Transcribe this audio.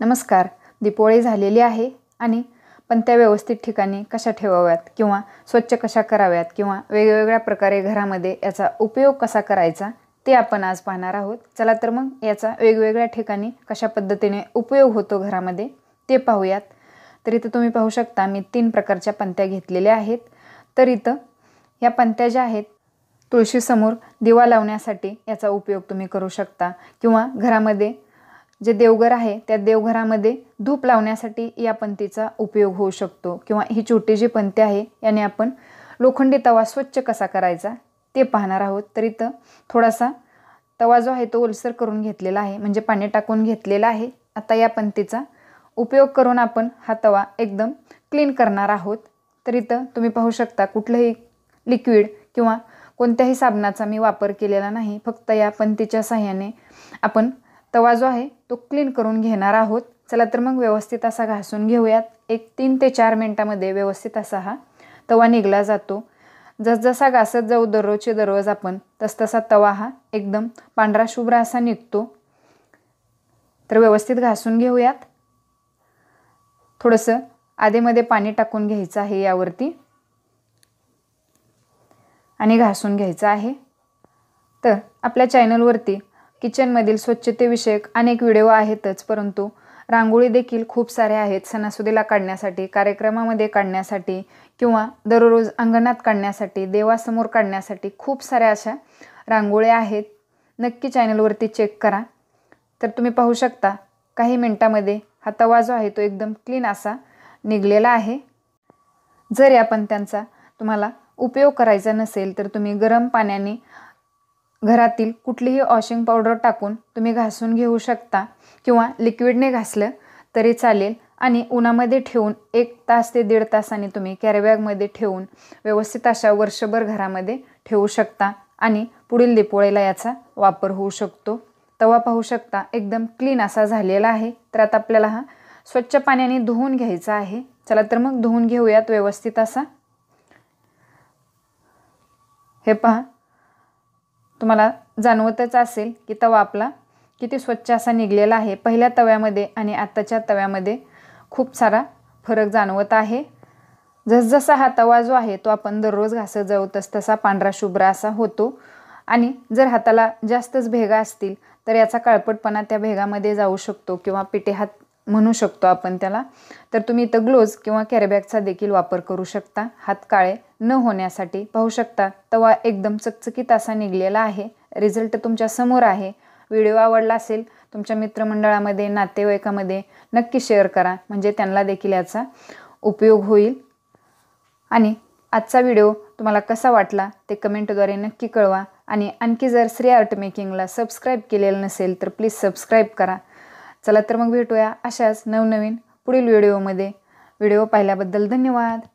नमस्कार दीपोळी झालेली आहे आणि पण त्या व्यवस्थित ठिकाणी कशा ठेवाव्यात किंवा स्वच्छ कशा कराव्यात किंवा वेगवेगळ्या प्रकारे घरामध्ये याचा उपयोग कसा करायचा ते आपण आज पाहणार आहोत चला तर मग याचा वेगवेगळ्या ठिकाणी कशा पद्धतीने उपयोग होतो घरामध्ये ते पाहूयात तर इथं तुम्ही पाहू शकता मी तीन प्रकारच्या पंत्या घेतलेल्या आहेत तर इथं ह्या पंत्या ज्या आहेत तुळशीसमोर दिवा लावण्यासाठी याचा उपयोग तुम्ही करू शकता किंवा घरामध्ये जे देवघर आहे त्या देवघरामध्ये धूप लावण्यासाठी या पंथीचा उपयोग होऊ शकतो किंवा ही छोटी जी पंथी आहे याने आपण लोखंडी तवा स्वच्छ कसा करायचा ते पाहणार आहोत तर थोडासा तवा जो आहे तो ओलसर करून घेतलेला आहे म्हणजे पाणी टाकून घेतलेला आहे आता या पंथीचा उपयोग करून आपण हा तवा एकदम क्लीन करणार आहोत तरी तर तुम्ही पाहू शकता कुठलंही लिक्विड किंवा कोणत्याही साबणाचा मी वापर केलेला नाही फक्त या पंथीच्या साह्याने आपण तवा जो आहे तो क्लीन करून घेणार आहोत चला तर मग व्यवस्थित असा घासून घेऊयात एक तीन ते चार मिनटामध्ये व्यवस्थित असा हा तवा निघला जातो जसजसा घासत जाऊ दररोजचे दररोज आपण तसतसा तवा हा एकदम पांढरा शुभ्र असा निघतो तर व्यवस्थित घासून घेऊयात थोडंसं आधेमध्ये पाणी टाकून घ्यायचं आहे यावरती आणि घासून घ्यायचं आहे तर आपल्या चॅनलवरती किचनमधील स्वच्छतेविषयक अनेक व्हिडिओ आहेतच परंतु रांगोळी देखील खूप साऱ्या आहेत सणासुदीला काढण्यासाठी कार्यक्रमामध्ये काढण्यासाठी किंवा दररोज अंगणात काढण्यासाठी देवासमोर काढण्यासाठी खूप साऱ्या अशा रांगोळ्या आहेत नक्की चॅनलवरती चेक करा तर तुम्ही पाहू शकता काही मिनटामध्ये हा तवा जो आहे तो एकदम क्लीन असा निघलेला आहे जरी आपण त्यांचा तुम्हाला उपयोग करायचा नसेल तर तुम्ही गरम पाण्याने घरातील कुठलीही वॉशिंग पावडर टाकून तुम्ही घासून घेऊ शकता किंवा लिक्विडने घासलं तरी चालेल आणि उन्हामध्ये ठेवून एक तास ते दीड तासाने तुम्ही कॅरीबॅगमध्ये ठेवून व्यवस्थित अशा वर्षभर घरामध्ये ठेवू शकता आणि पुढील दिपोळीला याचा वापर होऊ शकतो तवा पाहू शकता एकदम क्लीन असा झालेला आहे तर आता आपल्याला हा स्वच्छ पाण्याने धुवून घ्यायचा आहे चला तर मग धुवून घेऊयात व्यवस्थित असा हे पहा तुम्हाला जाणवतच असेल की तवा आपला किती स्वच्छ असा निघलेला आहे पहिल्या तव्यामध्ये आणि आत्ताच्या तव्यामध्ये खूप सारा फरक जाणवत आहे जसजसा हा तवा जो आहे तो आपण दररोज घासत जाऊ तस तसा पांढरा शुभ्र असा होतो आणि जर हाताला जास्तच भेगा असतील तर याचा काळपटपणा त्या भेगामध्ये जाऊ शकतो किंवा पिटे हात म्हणू शकतो आपण त्याला तर तुम्ही इथं ग्लोज किंवा कॅरीबॅगचा देखील वापर करू शकता हात काळे न होण्यासाठी पाहू शकता तवा एकदम चकचकीत असा निघलेला आहे रिझल्ट तुमच्या समोर आहे व्हिडिओ आवडला असेल तुमच्या मित्रमंडळामध्ये नातेवाईकामध्ये नक्की शेअर करा म्हणजे त्यांना देखील याचा उपयोग होईल आणि आजचा व्हिडिओ तुम्हाला कसा वाटला ते कमेंटद्वारे नक्की कळवा आणि आणखी जर श्री आर्ट मेकिंगला सबस्क्राईब केलेलं नसेल तर प्लीज सबस्क्राईब करा चला तर मग भेटूया अशाच नवनवीन पुढील व्हिडिओमध्ये व्हिडिओ पाहिल्याबद्दल धन्यवाद